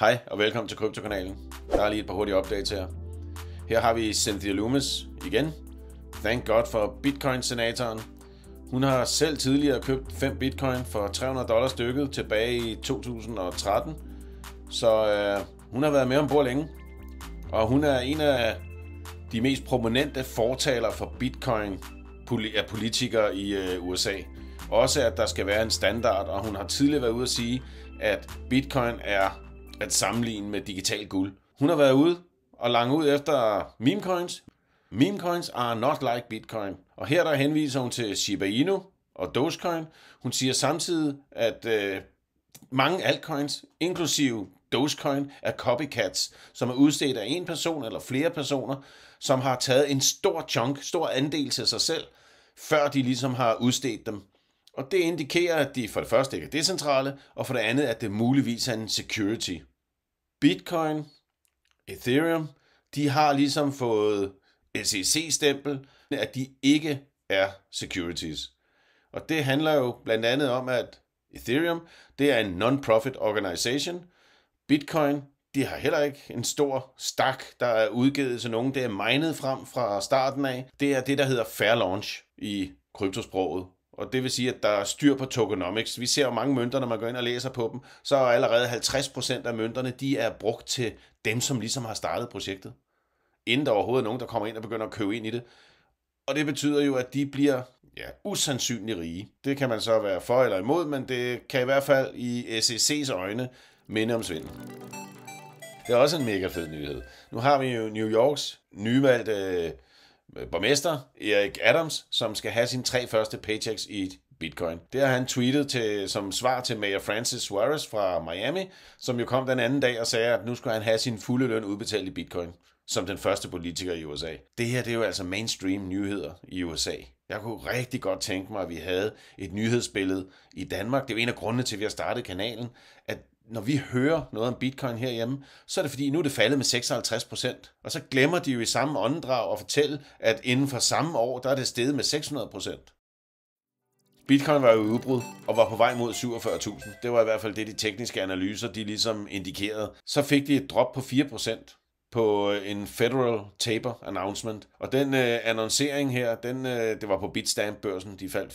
Hej og velkommen til Kryptokanalen. Der er lige et par hurtige updates her. Her har vi Cynthia Loomis igen. Thank God for Bitcoin-senatoren. Hun har selv tidligere købt 5 bitcoin for 300 dollars stykket tilbage i 2013. Så øh, hun har været med ombord længe. Og hun er en af de mest prominente fortaler for bitcoin af politikere i øh, USA. Også at der skal være en standard, og hun har tidligere været ude at sige, at bitcoin er at sammenligne med digital guld. Hun har været ude og lange ud efter meme coins. Meme coins are not like bitcoin. Og her der henviser hun til Shiba Inu og Dogecoin. Hun siger samtidig, at øh, mange altcoins, inklusive Dogecoin, er copycats, som er udstedt af en person eller flere personer, som har taget en stor chunk, stor andel til sig selv, før de ligesom har udstedt dem. Og det indikerer, at de for det første ikke er decentrale, og for det andet, at det muligvis er en security. Bitcoin, Ethereum, de har ligesom fået SEC-stempel, at de ikke er securities. Og det handler jo blandt andet om, at Ethereum, det er en non-profit organization. Bitcoin, de har heller ikke en stor stak, der er udgivet til nogen. Det er minet frem fra starten af. Det er det, der hedder fair launch i kryptosproget. Og det vil sige, at der er styr på tokenomics. Vi ser jo mange mønter, når man går ind og læser på dem, så er allerede 50% af mønterne, de er brugt til dem, som ligesom har startet projektet. Inden der overhovedet er nogen, der kommer ind og begynder at købe ind i det. Og det betyder jo, at de bliver ja, usandsynligt rige. Det kan man så være for eller imod, men det kan i hvert fald i SEC's øjne minde om svindel. Det er også en mega fed nyhed. Nu har vi jo New Yorks nyvalgte øh, borgmester Erik Adams, som skal have sine tre første paychecks i bitcoin. Det har han tweetet til, som svar til Mayor Francis Suarez fra Miami, som jo kom den anden dag og sagde, at nu skulle han have sin fulde løn udbetalt i bitcoin, som den første politiker i USA. Det her det er jo altså mainstream nyheder i USA. Jeg kunne rigtig godt tænke mig, at vi havde et nyhedsbillede i Danmark. Det er jo en af grundene til, at vi har startet kanalen, at når vi hører noget om bitcoin herhjemme, så er det fordi, nu er det faldet med 56 procent. Og så glemmer de jo i samme åndedrag at fortælle, at inden for samme år, der er det steget med 600 procent. Bitcoin var jo i udbrud og var på vej mod 47.000. Det var i hvert fald det, de tekniske analyser de ligesom indikerede. Så fik de et drop på 4 procent på øh, en Federal Taper Announcement. Og den øh, annoncering her, den, øh, det var på Bitstamp-børsen, de faldt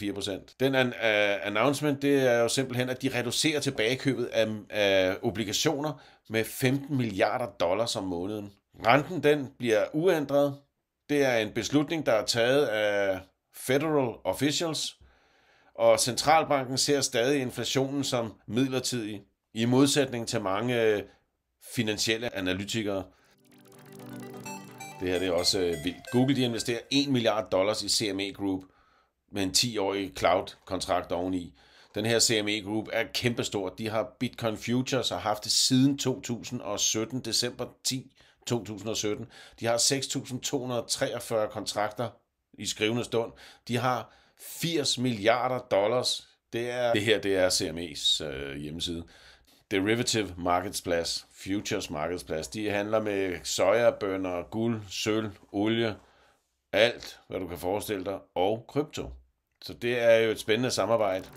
4%. Den an, øh, announcement, det er jo simpelthen, at de reducerer tilbagekøbet af, af obligationer med 15 milliarder dollars om måneden. Renten, den bliver uændret. Det er en beslutning, der er taget af federal officials, og centralbanken ser stadig inflationen som midlertidig, i modsætning til mange øh, finansielle analytikere. Det her det er også øh, vildt. Google de investerer 1 milliard dollars i CME Group med en 10-årig cloud-kontrakt oveni. Den her CME Group er kæmpestor. De har Bitcoin Futures og har haft det siden 2017, december 10, 2017. De har 6.243 kontrakter i skrivende stund. De har 80 milliarder dollars. Det, er, det her det er CME's øh, hjemmeside derivative markedsplads, futures markedsplads. De handler med sojabønder, guld, sølv, olie, alt, hvad du kan forestille dig, og krypto. Så det er jo et spændende samarbejde.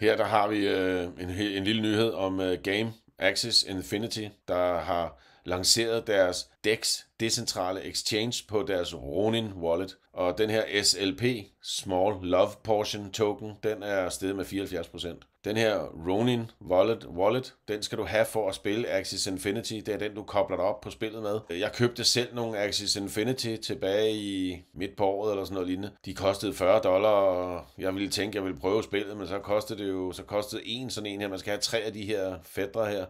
Her der har vi øh, en, en lille nyhed om øh, Game Axis Infinity, der har lanceret deres DEX decentrale exchange på deres Ronin wallet. Og den her SLP, Small Love Portion Token, den er steget med 74 procent den her Ronin wallet, wallet, den skal du have for at spille Axis Infinity. Det er den, du kobler dig op på spillet med. Jeg købte selv nogle Axis Infinity tilbage i midt på året eller sådan noget lignende. De kostede 40 dollar, og jeg ville tænke, at jeg ville prøve spillet, men så kostede det jo, så kostede en sådan en her. Man skal have tre af de her fædre her.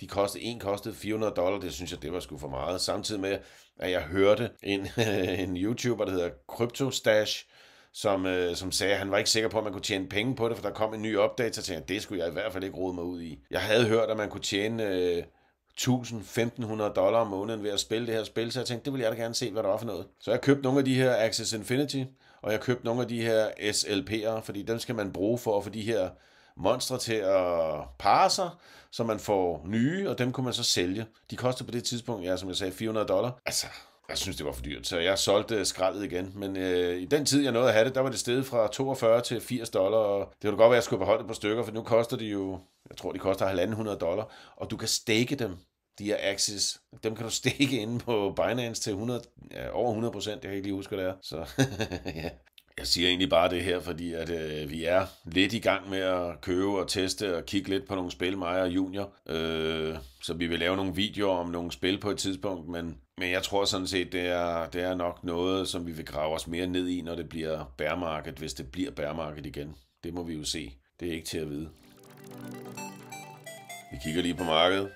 De kostede, en kostede 400 dollar, det synes jeg, det var sgu for meget. Samtidig med, at jeg hørte en, en YouTuber, der hedder CryptoStash, som, øh, som sagde, at han var ikke sikker på, at man kunne tjene penge på det, for der kom en ny update, så tænkte jeg, det skulle jeg i hvert fald ikke rode mig ud i. Jeg havde hørt, at man kunne tjene øh, 1.500 dollar om måneden ved at spille det her spil, så jeg tænkte, det vil jeg da gerne se, hvad der var for noget. Så jeg købte nogle af de her Access Infinity, og jeg købte nogle af de her SLP'er, fordi dem skal man bruge for at få de her monstre til at pare sig, så man får nye, og dem kunne man så sælge. De kostede på det tidspunkt, ja, som jeg sagde, 400 dollar. Altså, jeg synes, det var for dyrt, så jeg solgte øh, skraldet igen. Men øh, i den tid, jeg nåede at have det, der var det steget fra 42 til 80 dollar, og det var godt være, at jeg skulle beholde det på stykker, for nu koster de jo, jeg tror, de koster 1.500 dollar, og du kan stake dem, de her Axis. Dem kan du stikke inde på Binance til 100, ja, over 100 procent. Jeg kan ikke lige huske, hvad det er. Så ja. Jeg siger egentlig bare det her, fordi at, øh, vi er lidt i gang med at købe og teste og kigge lidt på nogle spil, mig og Junior. Øh, så vi vil lave nogle videoer om nogle spil på et tidspunkt, men, men jeg tror sådan set, det er, det er nok noget, som vi vil grave os mere ned i, når det bliver bærmarked, hvis det bliver bærmarked igen. Det må vi jo se. Det er ikke til at vide. Vi kigger lige på markedet.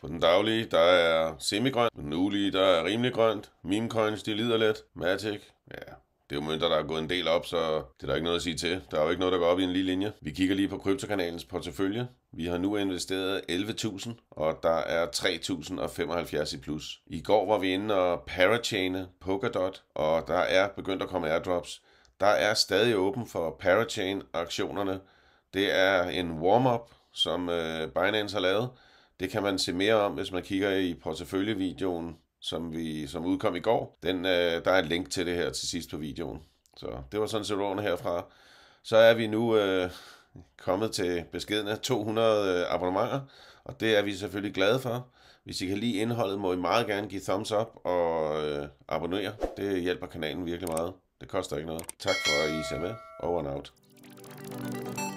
På den daglige, der er semigrønt. På den ulige, der er rimelig grønt. Meme coins, de lider lidt. Matic, ja, det er jo mønter, der er gået en del op, så det er der ikke noget at sige til. Der er jo ikke noget, der går op i en lige linje. Vi kigger lige på kryptokanalens portefølje. Vi har nu investeret 11.000, og der er 3.075 i plus. I går var vi inde og parachaine Polkadot, og der er begyndt at komme airdrops. Der er stadig åben for parachain-aktionerne. Det er en warm-up, som øh, Binance har lavet. Det kan man se mere om, hvis man kigger i porteføljevideoen som, vi, som udkom i går, den, øh, der er en link til det her til sidst på videoen. Så det var sådan set rådene herfra. Så er vi nu øh, kommet til beskedene 200 øh, abonnementer, og det er vi selvfølgelig glade for. Hvis I kan lide indholdet, må I meget gerne give thumbs up og øh, abonnere. Det hjælper kanalen virkelig meget. Det koster ikke noget. Tak for, at I ser med. Over and out.